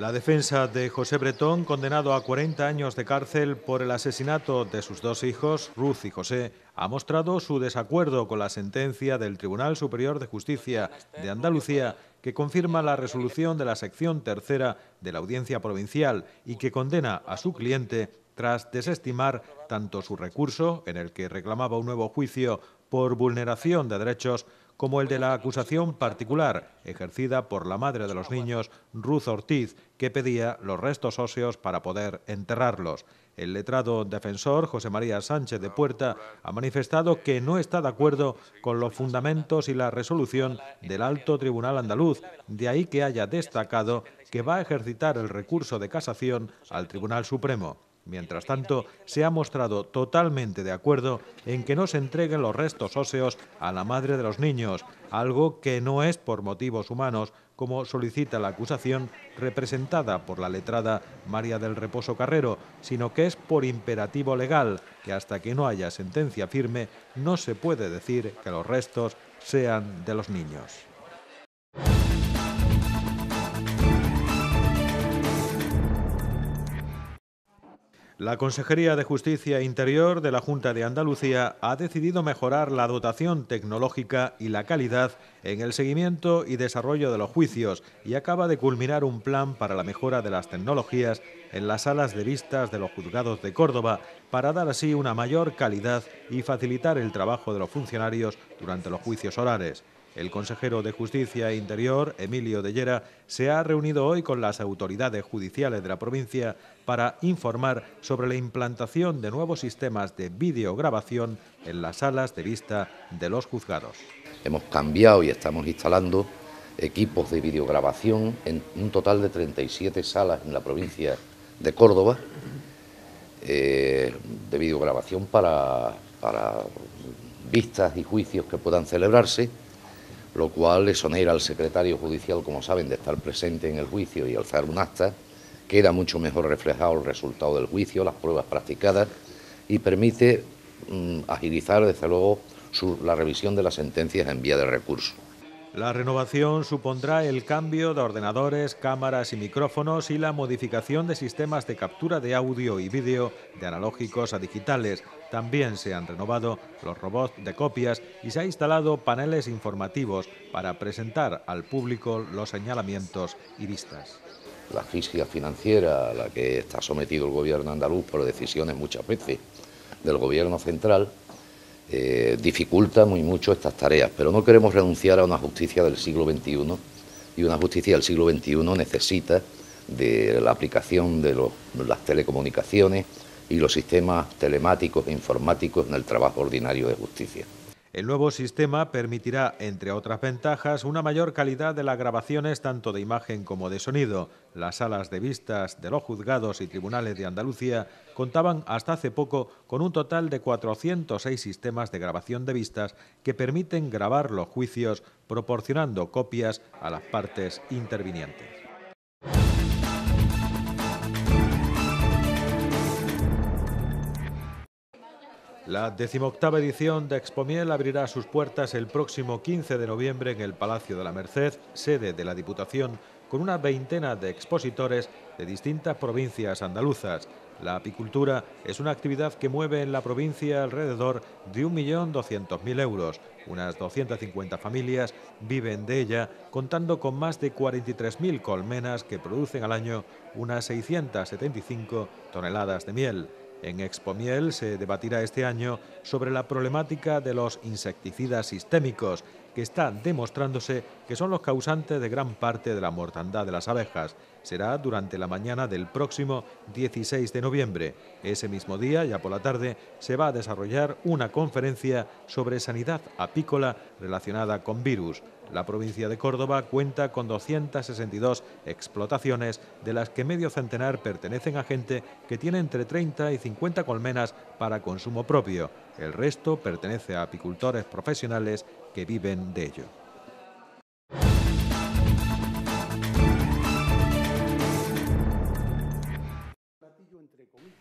La defensa de José Bretón, condenado a 40 años de cárcel por el asesinato de sus dos hijos, Ruth y José, ha mostrado su desacuerdo con la sentencia del Tribunal Superior de Justicia de Andalucía que confirma la resolución de la sección tercera de la Audiencia Provincial y que condena a su cliente tras desestimar tanto su recurso, en el que reclamaba un nuevo juicio por vulneración de derechos, como el de la acusación particular ejercida por la madre de los niños, Ruth Ortiz, que pedía los restos óseos para poder enterrarlos. El letrado defensor, José María Sánchez de Puerta, ha manifestado que no está de acuerdo con los fundamentos y la resolución del Alto Tribunal Andaluz, de ahí que haya destacado que va a ejercitar el recurso de casación al Tribunal Supremo. Mientras tanto, se ha mostrado totalmente de acuerdo en que no se entreguen los restos óseos a la madre de los niños, algo que no es por motivos humanos, como solicita la acusación representada por la letrada María del Reposo Carrero, sino que es por imperativo legal, que hasta que no haya sentencia firme no se puede decir que los restos sean de los niños. La Consejería de Justicia Interior de la Junta de Andalucía ha decidido mejorar la dotación tecnológica y la calidad en el seguimiento y desarrollo de los juicios y acaba de culminar un plan para la mejora de las tecnologías en las salas de vistas de los juzgados de Córdoba para dar así una mayor calidad y facilitar el trabajo de los funcionarios durante los juicios orales. El consejero de Justicia e Interior, Emilio de Llera, se ha reunido hoy con las autoridades judiciales de la provincia para informar sobre la implantación de nuevos sistemas de videograbación en las salas de vista de los juzgados. Hemos cambiado y estamos instalando equipos de videograbación en un total de 37 salas en la provincia de Córdoba, eh, de videograbación para vistas y juicios que puedan celebrarse lo cual exonera al secretario judicial, como saben, de estar presente en el juicio y alzar un acta, queda mucho mejor reflejado el resultado del juicio, las pruebas practicadas y permite mm, agilizar, desde luego, la revisión de las sentencias en vía de recurso. La renovación supondrá el cambio de ordenadores, cámaras y micrófonos y la modificación de sistemas de captura de audio y vídeo de analógicos a digitales. También se han renovado los robots de copias y se han instalado paneles informativos para presentar al público los señalamientos y vistas. La crisis financiera a la que está sometido el gobierno andaluz por decisiones muchas veces del gobierno central eh, dificulta muy mucho estas tareas, pero no queremos renunciar a una justicia del siglo XXI y una justicia del siglo XXI necesita de la aplicación de las telecomunicaciones y los sistemas telemáticos e informáticos en el trabajo ordinario de justicia. El nuevo sistema permitirá, entre otras ventajas, una mayor calidad de las grabaciones tanto de imagen como de sonido. Las salas de vistas de los juzgados y tribunales de Andalucía contaban hasta hace poco con un total de 406 sistemas de grabación de vistas que permiten grabar los juicios proporcionando copias a las partes intervinientes. La decimoctava edición de Expomiel abrirá sus puertas el próximo 15 de noviembre en el Palacio de la Merced, sede de la Diputación, con una veintena de expositores de distintas provincias andaluzas. La apicultura es una actividad que mueve en la provincia alrededor de 1.200.000 euros. Unas 250 familias viven de ella, contando con más de 43.000 colmenas que producen al año unas 675 toneladas de miel. En Expo Miel se debatirá este año sobre la problemática de los insecticidas sistémicos, que está demostrándose que son los causantes de gran parte de la mortandad de las abejas. Será durante la mañana del próximo 16 de noviembre. Ese mismo día, ya por la tarde, se va a desarrollar una conferencia sobre sanidad apícola relacionada con virus. La provincia de Córdoba cuenta con 262 explotaciones, de las que medio centenar pertenecen a gente que tiene entre 30 y 50 colmenas para consumo propio. El resto pertenece a apicultores profesionales que viven de ello.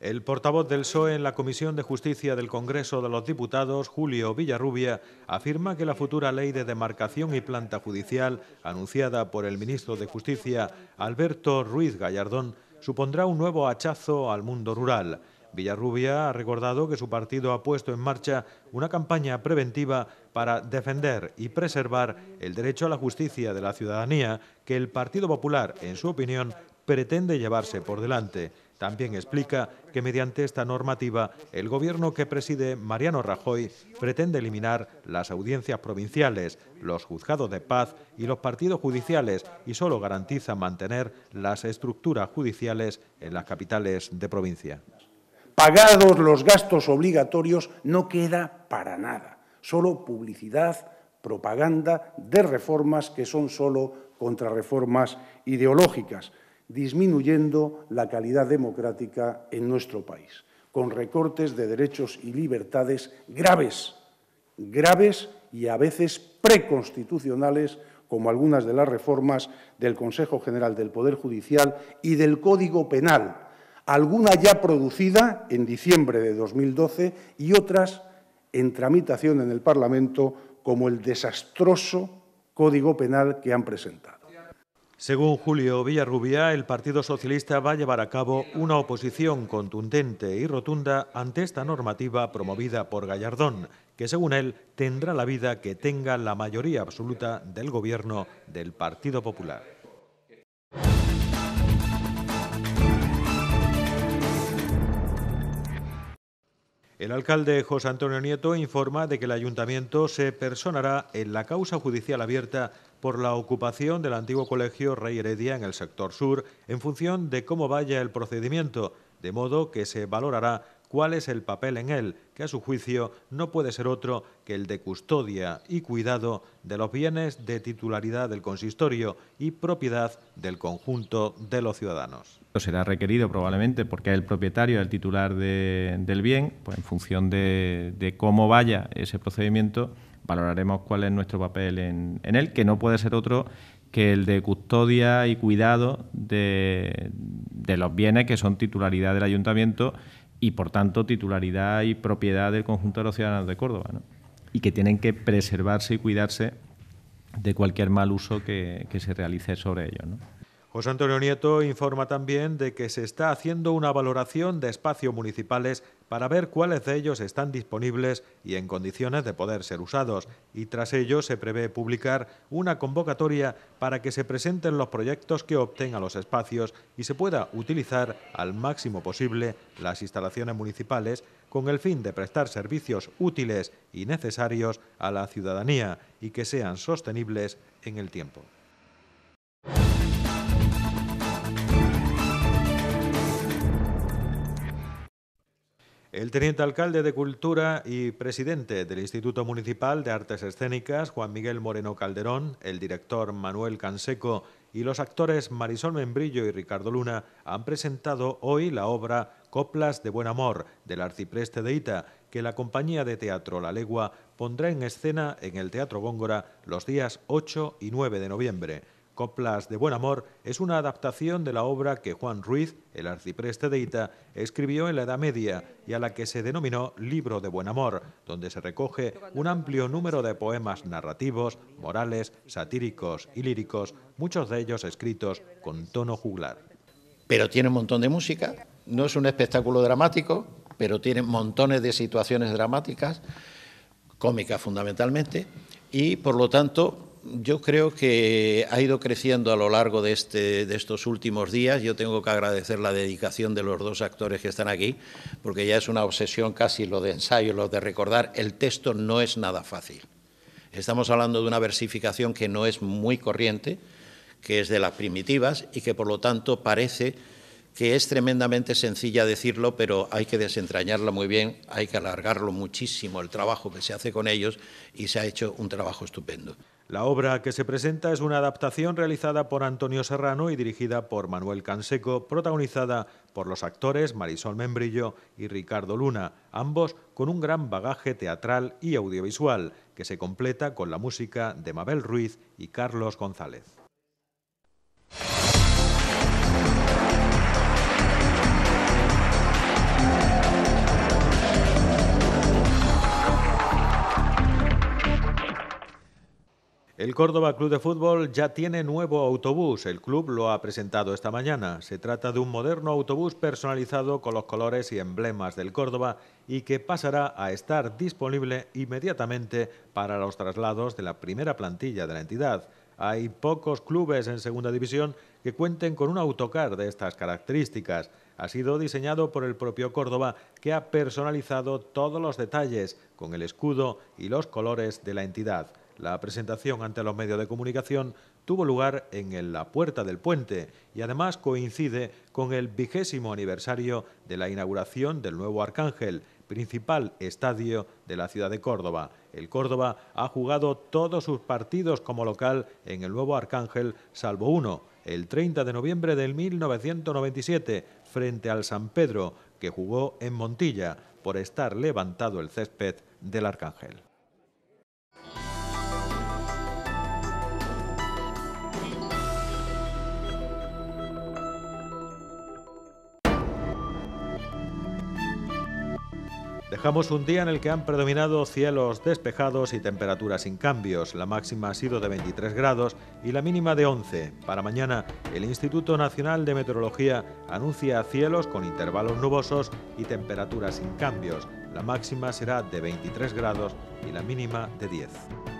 El portavoz del PSOE en la Comisión de Justicia del Congreso de los Diputados, Julio Villarrubia, afirma que la futura ley de demarcación y planta judicial, anunciada por el ministro de Justicia, Alberto Ruiz Gallardón, supondrá un nuevo hachazo al mundo rural. Villarrubia ha recordado que su partido ha puesto en marcha una campaña preventiva para defender y preservar el derecho a la justicia de la ciudadanía que el Partido Popular, en su opinión, pretende llevarse por delante. También explica que mediante esta normativa el gobierno que preside Mariano Rajoy pretende eliminar las audiencias provinciales, los juzgados de paz y los partidos judiciales y solo garantiza mantener las estructuras judiciales en las capitales de provincia. Pagados los gastos obligatorios no queda para nada, solo publicidad, propaganda de reformas que son solo contrarreformas ideológicas disminuyendo la calidad democrática en nuestro país, con recortes de derechos y libertades graves, graves y a veces preconstitucionales, como algunas de las reformas del Consejo General del Poder Judicial y del Código Penal, alguna ya producida en diciembre de 2012 y otras en tramitación en el Parlamento, como el desastroso Código Penal que han presentado. Según Julio Villarrubia, el Partido Socialista va a llevar a cabo una oposición contundente y rotunda ante esta normativa promovida por Gallardón, que según él tendrá la vida que tenga la mayoría absoluta del gobierno del Partido Popular. El alcalde José Antonio Nieto informa de que el ayuntamiento se personará en la causa judicial abierta por la ocupación del antiguo colegio Rey Heredia en el sector sur en función de cómo vaya el procedimiento, de modo que se valorará cuál es el papel en él, que a su juicio no puede ser otro que el de custodia y cuidado de los bienes de titularidad del consistorio y propiedad del conjunto de los ciudadanos. Será requerido probablemente porque el propietario, el titular del bien, pues en función de, cómo vaya ese procedimiento, valoraremos cuál es nuestro papel en, él, que no puede ser otro que el de custodia y cuidado de, los bienes que son titularidad del ayuntamiento y, por tanto, titularidad y propiedad del conjunto de los ciudadanos de Córdoba, y que tienen que preservarse y cuidarse de cualquier mal uso que, se realice sobre ellos. José Antonio Nieto informa también de que se está haciendo una valoración de espacios municipales para ver cuáles de ellos están disponibles y en condiciones de poder ser usados, y tras ello se prevé publicar una convocatoria para que se presenten los proyectos que opten a los espacios y se pueda utilizar al máximo posible las instalaciones municipales con el fin de prestar servicios útiles y necesarios a la ciudadanía y que sean sostenibles en el tiempo. El teniente alcalde de Cultura y presidente del Instituto Municipal de Artes Escénicas, Juan Miguel Moreno Calderón, el director Manuel Canseco y los actores Marisol Membrillo y Ricardo Luna han presentado hoy la obra Coplas de Buen Amor del arcipreste de Ita, que la compañía de teatro La Legua pondrá en escena en el Teatro Góngora los días 8 y 9 de noviembre. Coplas de Buen Amor es una adaptación de la obra que Juan Ruiz, el arcipreste de Ita, escribió en la Edad Media y a la que se denominó Libro de Buen Amor, donde se recoge un amplio número de poemas narrativos, morales, satíricos y líricos, muchos de ellos escritos con tono juglar. Pero tiene un montón de música, no es un espectáculo dramático, pero tiene montones de situaciones dramáticas, cómicas fundamentalmente, y por lo tanto yo creo que ha ido creciendo a lo largo de, este, de, estos últimos días. Yo tengo que agradecer la dedicación de los dos actores que están aquí, porque ya es una obsesión casi lo de ensayo, lo de recordar. El texto no es nada fácil. Estamos hablando de una versificación que no es muy corriente, que es de las primitivas y que por lo tanto parece que es tremendamente sencilla decirlo, pero hay que desentrañarla muy bien, hay que alargarlo muchísimo el trabajo que se hace con ellos y se ha hecho un trabajo estupendo. La obra que se presenta es una adaptación realizada por Antonio Serrano y dirigida por Manuel Canseco, protagonizada por los actores Marisol Membrillo y Ricardo Luna, ambos con un gran bagaje teatral y audiovisual, que se completa con la música de Mabel Ruiz y Carlos González. El Córdoba Club de Fútbol ya tiene nuevo autobús. El club lo ha presentado esta mañana. Se trata de un moderno autobús personalizado con los colores y emblemas del Córdoba y que pasará a estar disponible inmediatamente para los traslados de la primera plantilla de la entidad. Hay pocos clubes en segunda división que cuenten con un autocar de estas características. Ha sido diseñado por el propio Córdoba, que ha personalizado todos los detalles con el escudo y los colores de la entidad. La presentación ante los medios de comunicación tuvo lugar en la Puerta del Puente y además coincide con el vigésimo aniversario de la inauguración del nuevo Arcángel, principal estadio de la ciudad de Córdoba. El Córdoba ha jugado todos sus partidos como local en el nuevo Arcángel, salvo uno, el 30 de noviembre del 1997, frente al San Pedro, que jugó en Montilla por estar levantado el césped del Arcángel. Dejamos un día en el que han predominado cielos despejados y temperaturas sin cambios. La máxima ha sido de 23 grados y la mínima de 11. Para mañana, el Instituto Nacional de Meteorología anuncia cielos con intervalos nubosos y temperaturas sin cambios. La máxima será de 23 grados y la mínima de 10.